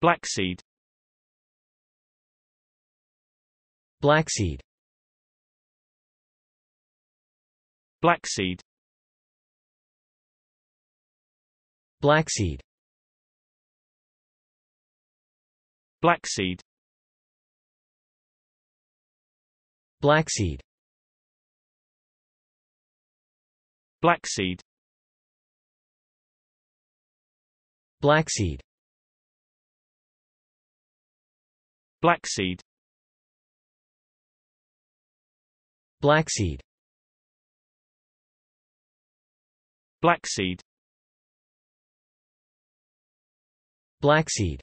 Blackseed Blackseed Blackseed Blackseed Blackseed Blackseed Blackseed Blackseed Blackseed Blackseed Blackseed Blackseed